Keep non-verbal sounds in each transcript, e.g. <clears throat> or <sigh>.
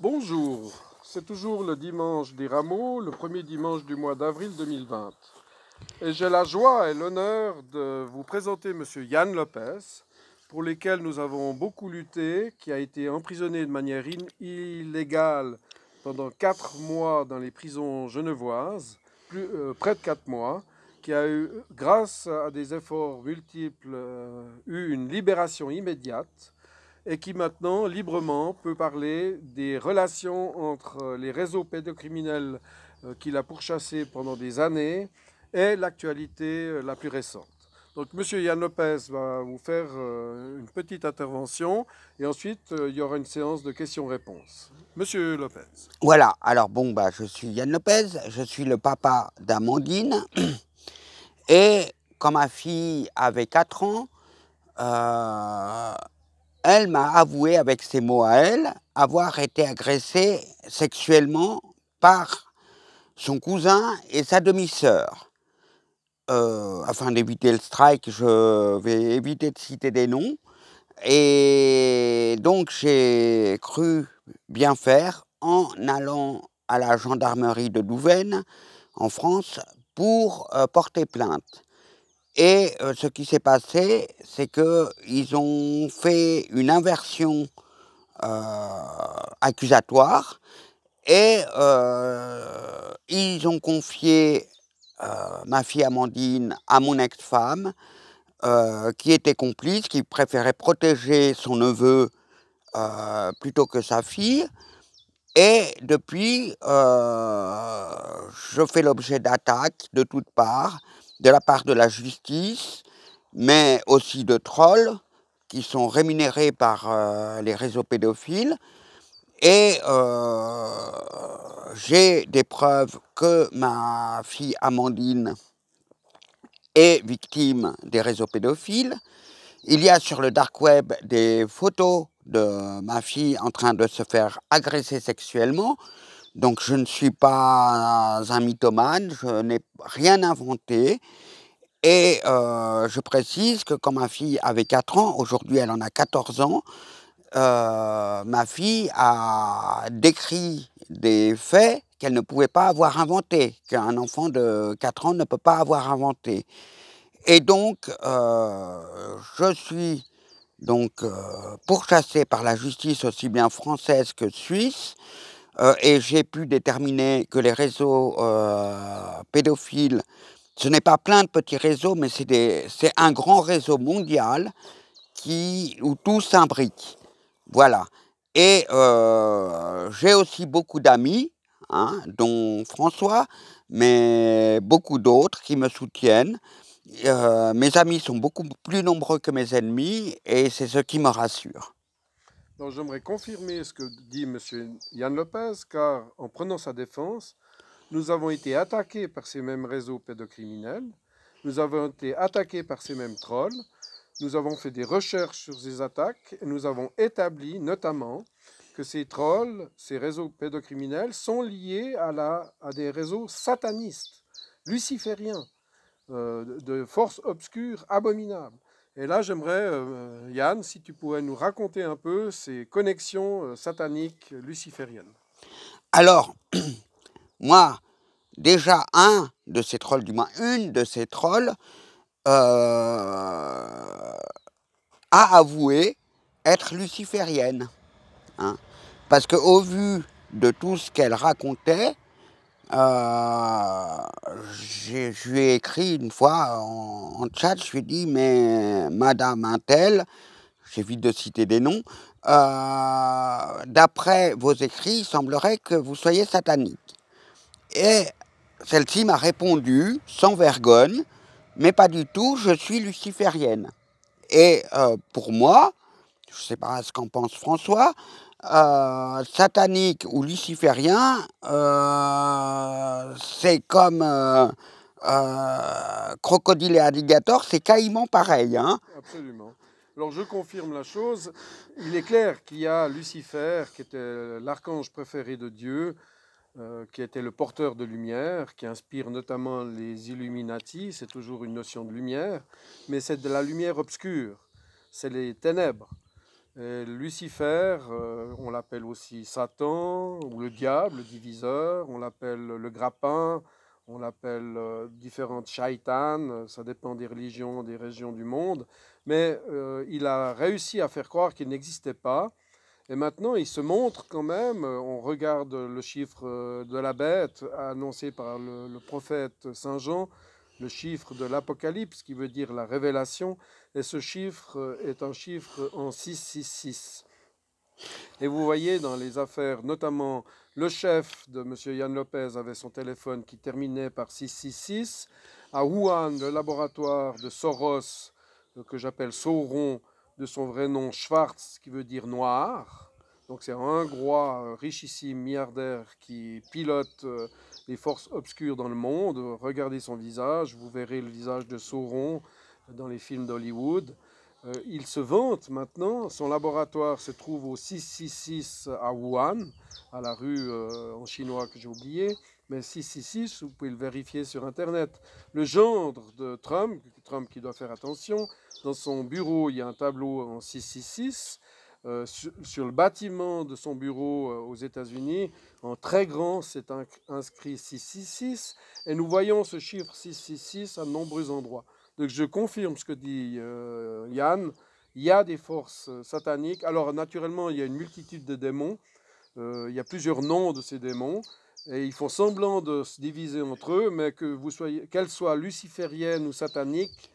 Bonjour, c'est toujours le dimanche des rameaux, le premier dimanche du mois d'avril 2020. Et j'ai la joie et l'honneur de vous présenter M. Yann Lopez, pour lequel nous avons beaucoup lutté, qui a été emprisonné de manière illégale pendant quatre mois dans les prisons genevoises, plus, euh, près de quatre mois, qui a eu, grâce à des efforts multiples, euh, une libération immédiate et qui maintenant librement peut parler des relations entre euh, les réseaux pédocriminels euh, qu'il a pourchassés pendant des années et l'actualité euh, la plus récente. Donc M. Yann Lopez va vous faire une petite intervention et ensuite il y aura une séance de questions-réponses. Monsieur Lopez. Voilà, alors bon, bah, je suis Yann Lopez, je suis le papa d'Amandine et quand ma fille avait 4 ans, elle m'a avoué avec ses mots à elle avoir été agressée sexuellement par son cousin et sa demi-sœur. Euh, afin d'éviter le strike, je vais éviter de citer des noms. Et donc j'ai cru bien faire en allant à la gendarmerie de Douvaine, en France pour euh, porter plainte. Et euh, ce qui s'est passé, c'est qu'ils ont fait une inversion euh, accusatoire et euh, ils ont confié ma fille Amandine à mon ex-femme qui était complice, qui préférait protéger son neveu plutôt que sa fille. Et depuis, je fais l'objet d'attaques de toutes parts de la part de la justice, mais aussi de trolls qui sont rémunérés par euh, les réseaux pédophiles. Et euh, j'ai des preuves que ma fille Amandine est victime des réseaux pédophiles. Il y a sur le dark web des photos de ma fille en train de se faire agresser sexuellement. Donc je ne suis pas un mythomane, je n'ai rien inventé. Et euh, je précise que quand ma fille avait 4 ans, aujourd'hui elle en a 14 ans, euh, ma fille a décrit des faits qu'elle ne pouvait pas avoir inventés, qu'un enfant de 4 ans ne peut pas avoir inventé. Et donc, euh, je suis donc pourchassé par la justice aussi bien française que suisse. Euh, et j'ai pu déterminer que les réseaux euh, pédophiles, ce n'est pas plein de petits réseaux, mais c'est un grand réseau mondial qui, où tout s'imbrique. Voilà. Et euh, j'ai aussi beaucoup d'amis, hein, dont François, mais beaucoup d'autres qui me soutiennent. mes amis sont beaucoup plus nombreux que mes ennemis et c'est ce qui me rassure j'aimerais confirmer ce que dit M. Yann Lopez, car en prenant sa défense, nous avons été attaqués par ces mêmes réseaux pédocriminels, nous avons été attaqués par ces mêmes trolls, nous avons fait des recherches sur ces attaques et nous avons établi notamment que ces trolls, ces réseaux pédocriminels sont liés à, des réseaux satanistes, lucifériens, euh, de forces obscures abominables. Et là, j'aimerais, euh, Yann, si tu pourrais nous raconter un peu ces connexions euh, sataniques lucifériennes. Alors, <clears throat> moi, déjà un de ces trolls, du moins une de ces trolls, euh, a avoué être luciférienne. parce hein. parce qu'au vu de tout ce qu'elle racontait, euh, je, lui ai écrit une fois en, chat, je lui ai dit, mais Madame Intel, j'évite de citer des noms, euh, d'après vos écrits, il semblerait que vous soyez satanique. Et celle-ci m'a répondu, sans vergogne, mais pas du tout, je suis luciférienne. Et euh, pour moi, je ne sais pas ce qu'en pense François, euh, satanique ou luciférien, euh, c'est comme euh, crocodile et alligator, c'est quasiment pareil. Hein Absolument. Alors je confirme la chose. Il est clair qu'il y a Lucifer, qui était l'archange préféré de Dieu, qui était le porteur de lumière, qui inspire notamment les Illuminati. C'est toujours une notion de lumière, mais c'est de la lumière obscure. C'est les ténèbres. Et Lucifer, euh, on l'appelle aussi Satan ou le diable, diviseur, on l'appelle le grappin, on l'appelle euh, différentes Shaitan, ça dépend des religions, des régions du monde, mais euh, il a réussi à faire croire qu'il n'existait pas. Et maintenant, il se montre quand même, on regarde le chiffre de la bête annoncé par le prophète Saint Jean, le chiffre de l'Apocalypse, qui veut dire la révélation, et ce chiffre euh, est un chiffre en 666. Et vous voyez dans les affaires, notamment le chef de M. Yann Lopez avait son téléphone qui terminait par 666. À Wuhan, le laboratoire de Soros, euh, que j'appelle Sauron, de son vrai nom Schwartz, qui veut dire noir. Donc c'est un Hongrois euh, richissime, milliardaire, qui pilote les forces obscures dans le monde. Regardez son visage, vous verrez le visage de Sauron dans les films d'Hollywood. Euh, il se vante maintenant. Son laboratoire se trouve au 666 à Wuhan, à la rue euh, en chinois que j'ai oublié. Mais 666, vous pouvez le vérifier sur Internet. Le gendre de Trump, Trump qui doit faire attention, dans son bureau, il y a un tableau en 666. Euh, sur, sur, le bâtiment de son bureau aux États-Unis, en très grand, c'est inscrit 666, et nous voyons ce chiffre 666 à nombreux endroits. Donc je confirme ce que dit euh, Yann, il y a des forces euh, sataniques. Alors naturellement, il y a une multitude de démons, euh, il y a plusieurs noms de ces démons, et ils font semblant de se diviser entre eux, mais que vous soyez, qu'elles soient lucifériennes ou sataniques,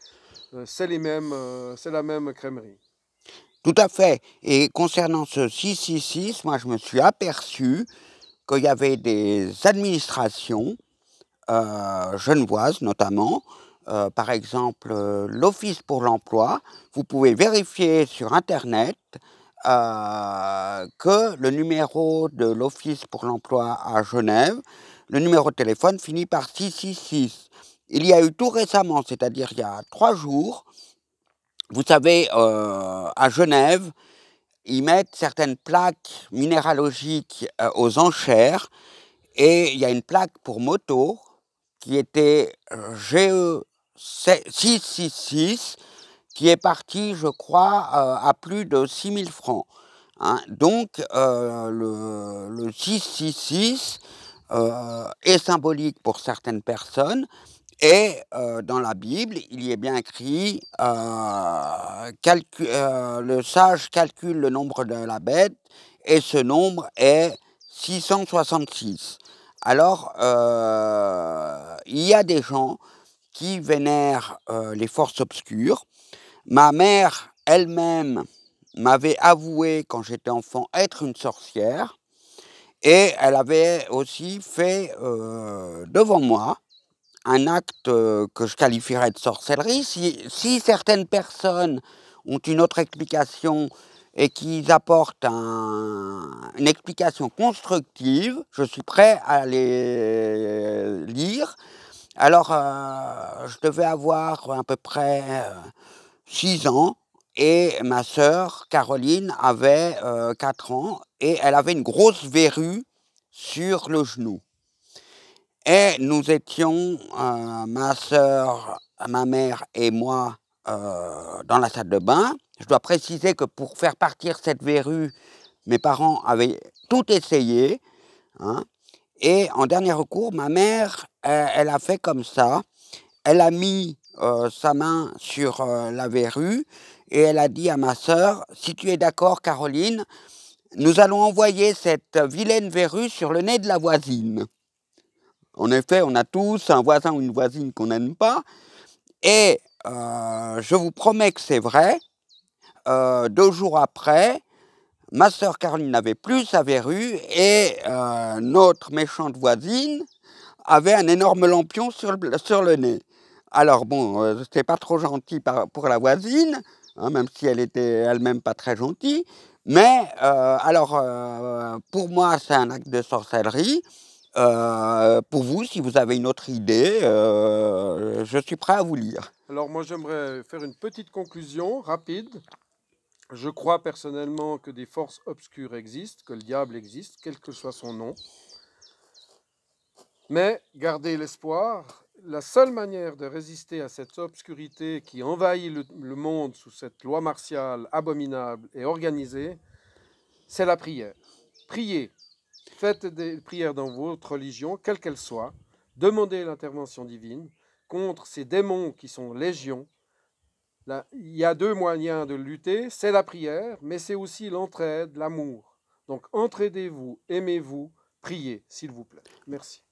c'est les mêmes, c'est la même crèmerie. Tout à fait. Et concernant ce 666, moi je me suis aperçu qu'il y avait des administrations, genevoises notamment, euh, par exemple euh, l'Office pour l'emploi, vous pouvez vérifier sur Internet euh, que le numéro de l'Office pour l'emploi à Genève, le numéro de téléphone finit par 666. Il y a eu tout récemment, c'est-à-dire il y a trois jours, vous savez, à Genève, ils mettent certaines plaques minéralogiques aux enchères et il y a une plaque pour moto qui était GE 666 qui est parti, je crois, euh, à plus de 6000 francs. Hein. Donc euh, le, le, 666 euh, est symbolique pour certaines personnes. Et dans la Bible, il y est bien écrit, le sage calcule le nombre de la bête, et ce nombre est 666. Alors, il y a des gens qui vénèrent les forces obscures. Ma mère elle-même m'avait avoué quand j'étais enfant être une sorcière et elle avait aussi fait devant moi un acte que je qualifierais de sorcellerie. Si, certaines personnes ont une autre explication et qu'ils apportent une explication constructive, je suis prêt à les lire alors, euh, je devais avoir à peu près 6 euh, ans et ma sœur Caroline avait 4 euh, ans et elle avait une grosse verrue sur le genou. Et nous étions, ma sœur, ma mère et moi, dans la salle de bain. Je dois préciser que pour faire partir cette verrue, mes parents avaient tout essayé. Hein. Et en dernier recours, ma mère, elle, a fait comme ça. Elle a mis euh, sa main sur euh, la verrue et elle a dit à ma sœur, si tu es d'accord Caroline, nous allons envoyer cette vilaine verrue sur le nez de la voisine. En effet, on a tous un voisin ou une voisine qu'on n'aime pas. Et euh, je vous promets que c'est vrai. deux jours après, Ma sœur Caroline n'avait plus sa verrue et euh, notre méchante voisine avait un énorme lampion sur le, sur le nez. Alors bon, ce euh, c'était pas trop gentil pour la voisine, hein, même si elle était elle-même pas très gentille. Mais euh, alors, pour moi, c'est un acte de sorcellerie. pour vous, si vous avez une autre idée, je suis prêt à vous lire. Alors moi j'aimerais faire une petite conclusion rapide. Je crois personnellement que des forces obscures existent, que le diable existe, quel que soit son nom. Mais gardez l'espoir, la seule manière de résister à cette obscurité qui envahit le monde sous cette loi martiale abominable et organisée, c'est la prière. Priez. Faites des prières dans votre religion, quelle qu'elle soit. Demandez l'intervention divine contre ces démons qui sont légions il y a deux moyens de lutter, c'est la prière, mais c'est aussi l'entraide, l'amour. Donc entraidez-vous, aimez-vous, priez, s'il vous plaît. Merci.